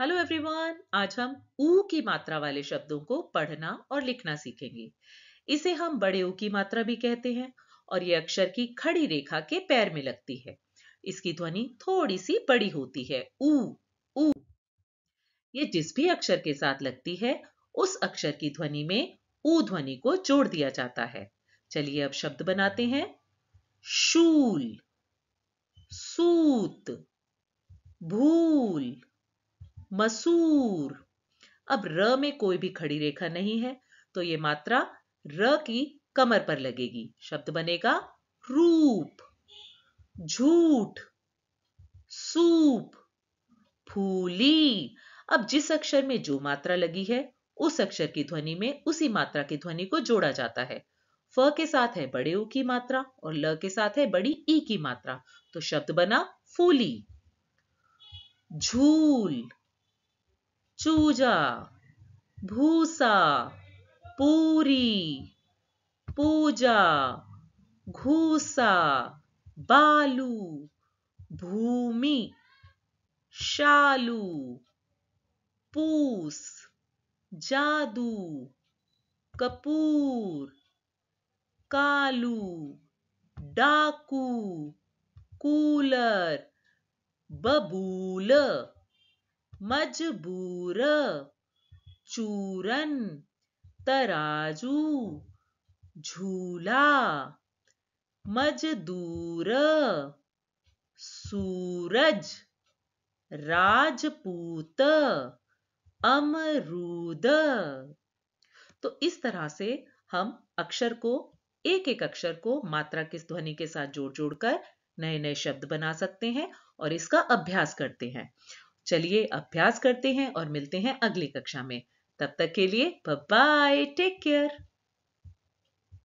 hello everyone आज हम ऊ की मात्रा वाले शब्दों को पढ़ना और लिखना सीखेंगे इसे हम बड़े ऊ की मात्रा भी कहते हैं और ये अक्षर की खड़ी रेखा के पैर में लगती है इसकी ध्वनि थोड़ी सी बड़ी होती है ऊ ऊ ये जिस भी अक्षर के साथ लगती है उस अक्षर की ध्वनि में ऊ ध्वनि को जोड़ दिया जाता है चलिए अब शब्द बनाते हैं शूल सूत भूल मसूर अब र में कोई भी खड़ी रेखा नहीं है तो ये मात्रा र की कमर पर लगेगी शब्द बनेगा रूप झूठ सूप फूली अब जिस अक्षर में जो मात्रा लगी है उस अक्षर की ध्वनि में उसी मात्रा की ध्वनि को जोड़ा जाता है फ के साथ है बड़े ऊ की मात्रा और ल के साथ है बड़ी ई की मात्रा तो शब्द बना फूली झूल चूजा भूसा पूरी पूजा घूसा बालू भूमि शालू पूस जादू कपूर कालू डाकू कूलर बबूल मजबूर चूरन तराजू झूला मजदूर सूरज राजपूत अमरूद तो इस तरह से हम अक्षर को एक एक अक्षर को मात्रा किस ध्वनि के साथ जोड़ जोड़कर नए नए शब्द बना सकते हैं और इसका अभ्यास करते हैं चलिए अभ्यास करते हैं और मिलते हैं अगली कक्षा में तब तक के लिए बाय टेक केयर